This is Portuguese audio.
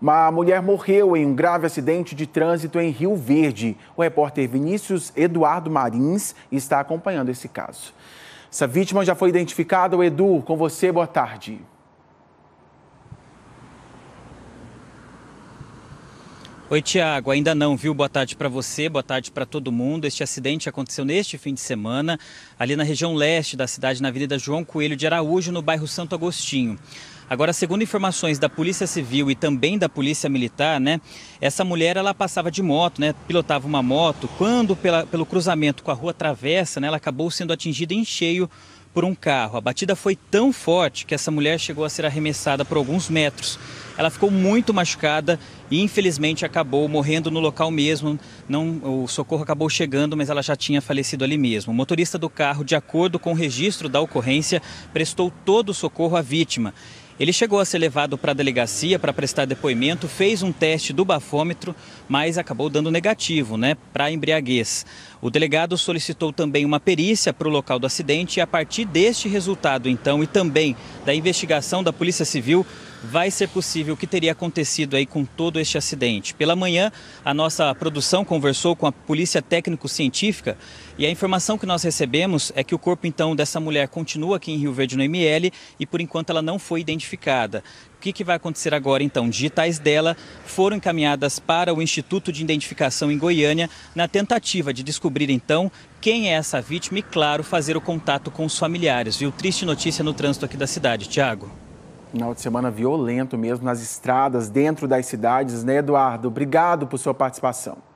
Uma mulher morreu em um grave acidente de trânsito em Rio Verde. O repórter Vinícius Eduardo Marins está acompanhando esse caso. Essa vítima já foi identificada. O Edu, com você, boa tarde. Oi, Tiago. Ainda não, viu? Boa tarde para você, boa tarde para todo mundo. Este acidente aconteceu neste fim de semana, ali na região leste da cidade, na Avenida João Coelho de Araújo, no bairro Santo Agostinho. Agora, segundo informações da Polícia Civil e também da Polícia Militar, né, essa mulher ela passava de moto, né, pilotava uma moto, quando pela, pelo cruzamento com a rua Travessa, né, ela acabou sendo atingida em cheio por um carro. A batida foi tão forte que essa mulher chegou a ser arremessada por alguns metros. Ela ficou muito machucada e infelizmente acabou morrendo no local mesmo. Não, o socorro acabou chegando, mas ela já tinha falecido ali mesmo. O motorista do carro, de acordo com o registro da ocorrência, prestou todo o socorro à vítima. Ele chegou a ser levado para a delegacia para prestar depoimento, fez um teste do bafômetro, mas acabou dando negativo, né, para embriaguez. O delegado solicitou também uma perícia para o local do acidente e a partir deste resultado, então, e também da investigação da Polícia Civil, vai ser possível o que teria acontecido aí com todo este acidente. Pela manhã, a nossa produção conversou com a Polícia Técnico-Científica e a informação que nós recebemos é que o corpo então dessa mulher continua aqui em Rio Verde no ML e por enquanto ela não foi identificada. O que, que, vai acontecer agora então? Digitais dela foram encaminhadas para o Instituto de Identificação em Goiânia na tentativa de descobrir então quem é essa vítima e, claro, fazer o contato com os familiares. Viu? Triste notícia no trânsito aqui da cidade, Tiago. Final de semana violento mesmo nas estradas, dentro das cidades, né, Eduardo? Obrigado por sua participação.